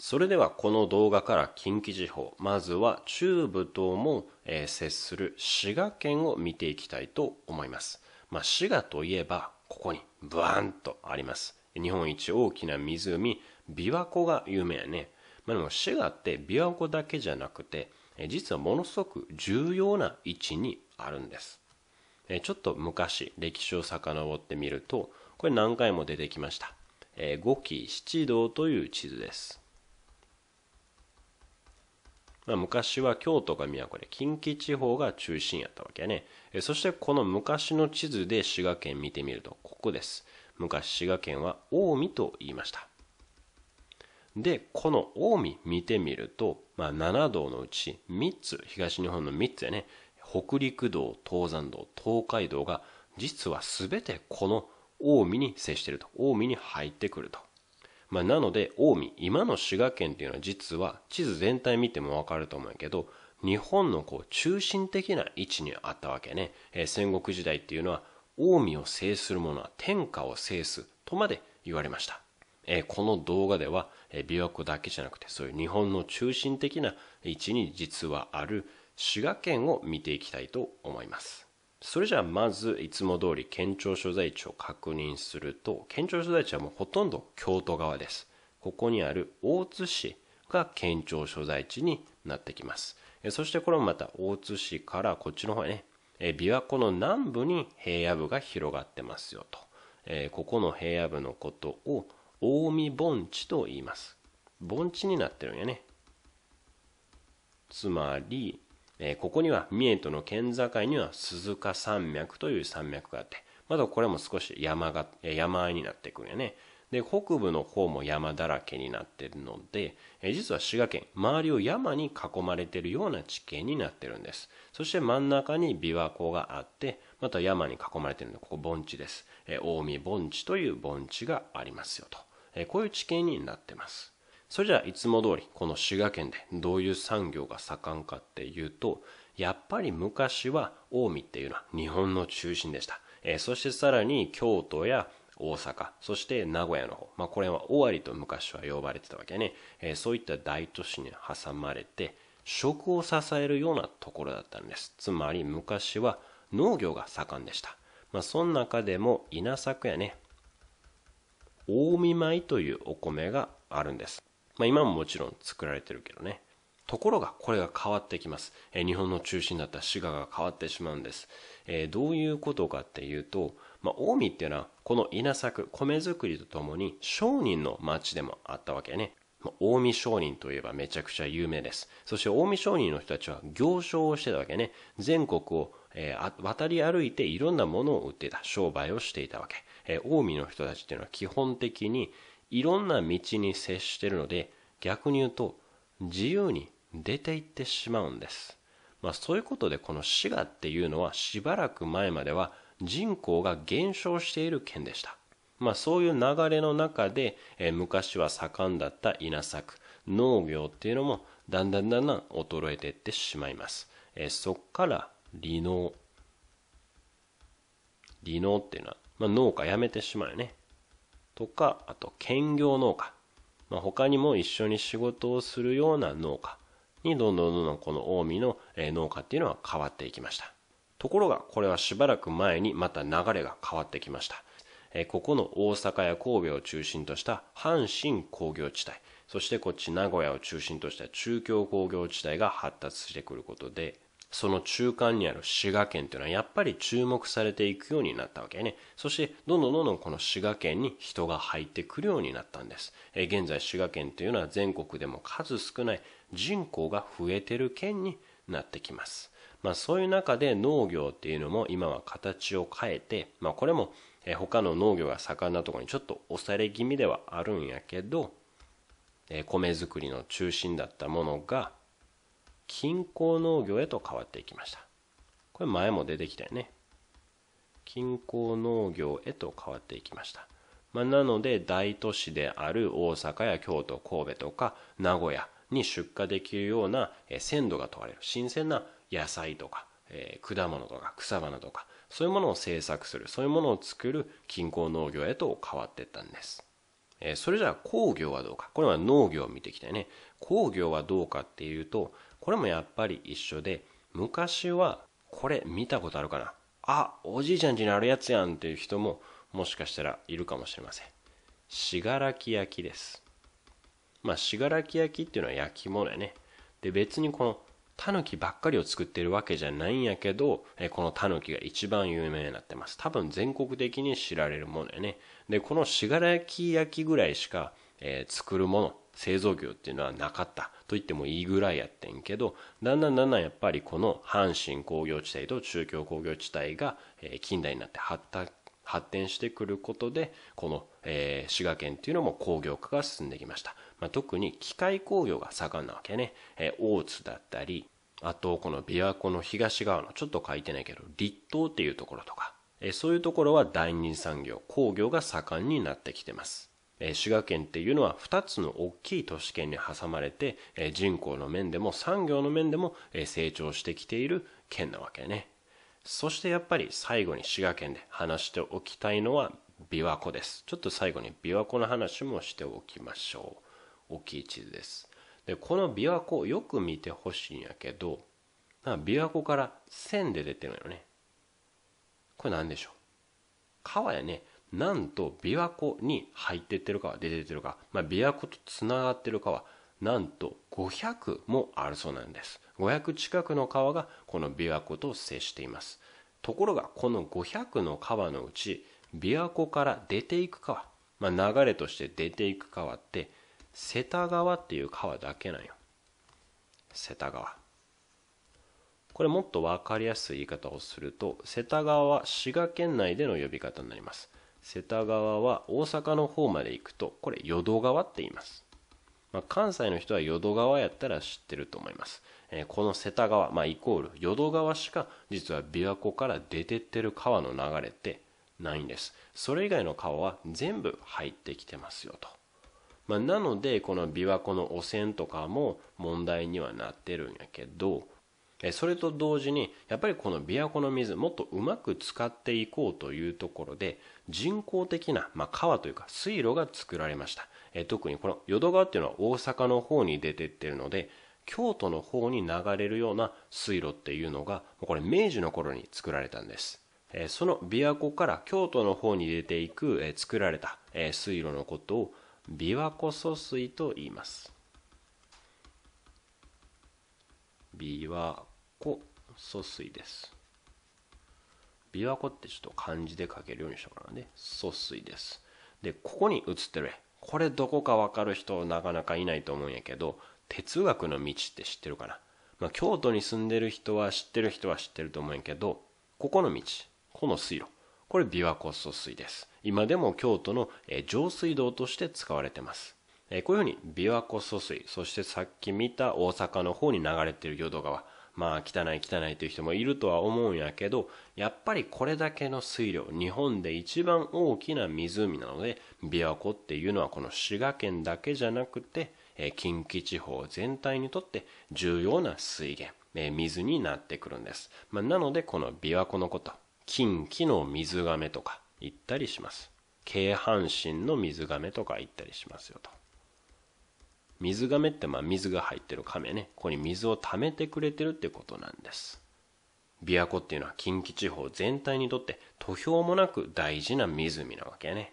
それではこの動画から近畿地方まずは中部とも、え接する滋賀県を見ていきたいと思います、まあ、滋賀といえばここにブワーンとあります日本一大きな湖琵琶湖が有名やね、まあ、でも滋賀って琵琶湖だけじゃなくて実はものすごく重要な位置にあるんですちょっと昔歴史を遡ってみるとこれ何回も出てきました五紀七道という地図ですまあ、昔は京都が都で近畿地方が中心やったわけやねそしてこの昔の地図で滋賀県見てみるとここです昔滋賀県は近江と言いましたでこの近江見てみると、まあ、7道のうち3つ東日本の3つやね北陸道東山道東海道が実は全てこの近江に接していると近江に入ってくるとまあ、なので近江今の滋賀県っていうのは実は地図全体見ても分かると思うけど日本のこう中心的な位置にあったわけね、えー、戦国時代っていうのは近江を制する者は天下を制すとまで言われました、えー、この動画では、え琵琶湖だけじゃなくてそういう日本の中心的な位置に実はある滋賀県を見ていきたいと思いますそれじゃあまずいつも通り県庁所在地を確認すると県庁所在地はもうほとんど京都側ですここにある大津市が県庁所在地になってきますそしてこれもまた大津市からこっちの方ね琵琶湖の南部に平野部が広がってますよと、えここの平野部のことを近江盆地と言います盆地になってるんやねつまりえここには三重との県境には鈴鹿山脈という山脈があってまだこれも少し山が山あいになってくるよねで北部の方も山だらけになってるので、え実は滋賀県周りを山に囲まれてるような地形になってるんですそして真ん中に琵琶湖があってまた山に囲まれてるのでここ盆地です、え近江盆地という盆地がありますよと、えこういう地形になってますそれじゃあいつも通りこの滋賀県でどういう産業が盛んかっていうとやっぱり昔は近江っていうのは日本の中心でした、えー、そしてさらに京都や大阪そして名古屋の方、まあ、これは尾張と昔は呼ばれてたわけね、えー、そういった大都市に挟まれて食を支えるようなところだったんですつまり昔は農業が盛んでした、まあ、その中でも稲作やね近江米というお米があるんですまあ、今ももちろん作られてるけどね。ところがこれが変わってきます。え日本の中心だった滋賀が変わってしまうんです。えー、どういうことかっていうと、まあ、近江っていうのはこの稲作、米作りとともに商人の町でもあったわけね。まあ、近江商人といえばめちゃくちゃ有名です。そして近江商人の人たちは行商をしてたわけね。全国を、えー、渡り歩いていろんなものを売ってた。商売をしていたわけ。えー、近江の人たちっていうのは基本的に、いろんな道に接してるので逆に言うと自由に出ていってしまうんです、まあ、そういうことでこの滋賀っていうのはしばらく前までは人口が減少している県でした、まあ、そういう流れの中で、えー、昔は盛んだった稲作農業っていうのもだんだんだんだん衰えていってしまいます、えー、そっから離農離農っていうのは、まあ、農家やめてしまうよねとか、あと兼業農家、まあ、他にも一緒に仕事をするような農家にどんどんどんどんこの近江の農家っていうのは変わっていきました。ところがこれはしばらく前にまた流れが変わってきました。ここの大阪や神戸を中心とした阪神工業地帯、そしてこっち名古屋を中心とした中京工業地帯が発達してくることで、その中間にある滋賀県というのはやっぱり注目されていくようになったわけね。そしてどんどんどんどんこの滋賀県に人が入ってくるようになったんです。え現在滋賀県というのは全国でも数少ない人口が増えてる県になってきます。まあそういう中で農業っていうのも今は形を変えて、まあこれも他の農業が盛んなところにちょっと押され気味ではあるんやけど、米作りの中心だったものが均衡農業へと変わっていきました。これ前も出てきたよね。近郊農業へと変わっていきました。まあ、なので大都市である大阪や京都、神戸とか名古屋に出荷できるような鮮度が問われる新鮮な野菜とか、えー、果物とか草花とかそういうものを制作するそういうものを作る近郊農業へと変わっていったんです。えそれじゃあ工業はどうか。これは農業を見ていきたいね。工業はどうかっていうと、これもやっぱり一緒で、昔はこれ見たことあるかな。あ、おじいちゃんちにあるやつやんっていう人ももしかしたらいるかもしれません。信楽焼きです。まあ、信楽焼きっていうのは焼き物やね。で、別にこのタヌキばっかりを作ってるわけじゃないんやけど、えこのタヌキが一番有名になってます。多分全国的に知られるものやね。で、この信楽焼きぐらいしか、えー、作るもの、製造業っていうのはなかったと言ってもいいぐらいやってんけど、だんだんだんだんやっぱりこの阪神工業地帯と中京工業地帯が、えー、近代になって発達発展してくることでこの、えー、滋賀県っていうのも工業化が進んできました、まあ、特に機械工業が盛んなわけね、えー、大津だったり、あと、この琵琶湖の東側の、ちょっと書いてないけど、立東っていうところとか、えそういうところは第二産業、工業が盛んになってきてます。え滋賀県っていうのは2つの大きい都市圏に挟まれて、え人口の面でも産業の面でも、え成長してきている県なわけね。そしてやっぱり最後に滋賀県で話しておきたいのは琵琶湖です。ちょっと最後に琵琶湖の話もしておきましょう。大きい地図です。でこの琵琶湖よく見てほしいんやけど琵琶湖から線で出てるのよねこれ何でしょう川やねなんと琵琶湖に入ってってる川出てってるか、まあ、琵琶湖とつながってる川なんと500もあるそうなんです500近くの川がこの琵琶湖と接していますところがこの500の川のうち琵琶湖から出ていく川、まあ、流れとして出ていく川って瀬田川っていう川だけなんよ瀬田川これもっと分かりやすい言い方をすると瀬田川は滋賀県内での呼び方になります瀬田川は大阪の方まで行くとこれ淀川って言います、まあ、関西の人は淀川やったら知ってると思います、えー、この瀬田川、まあ、イコール淀川しか実は琵琶湖から出てってる川の流れってないんですそれ以外の川は全部入ってきてますよとまあ、なのでこの琵琶湖の汚染とかも問題にはなってるんやけどそれと同時にやっぱりこの琵琶湖の水もっとうまく使っていこうというところで人工的な、まあ、川というか水路が作られました特にこの淀川っていうのは大阪の方に出てってるので京都の方に流れるような水路っていうのがこれ明治の頃に作られたんですその琵琶湖から京都の方に出ていく作られた水路のことを琵琶湖疎水と言います琵琶湖疎水です琵琶湖ってちょっと漢字で書けるようにしたからね疎水ですでここに写ってる絵これどこか分かる人なかなかいないと思うんやけど哲学の道って知ってるかな、まあ、京都に住んでる人は知ってる人は知ってると思うんやけどここの道この水路これ琵琶湖疏水です。今でも京都の上水道として使われてます。こういうふうに琵琶湖疏水、そしてさっき見た大阪の方に流れてる淀川、まあ汚い汚いという人もいるとは思うんやけど、やっぱりこれだけの水量、日本で一番大きな湖なので、琵琶湖っていうのはこの滋賀県だけじゃなくて、近畿地方全体にとって重要な水源、水になってくるんです。まあ、なのでこの琵琶湖のこと、近畿の水亀とか言ったりします。京阪神の水亀とか言ったりしますよと。水亀ってまあ水が入ってる亀ね。ここに水を溜めてくれてるってことなんです。琵琶湖っていうのは近畿地方全体にとって土俵もなく大事な湖なわけね。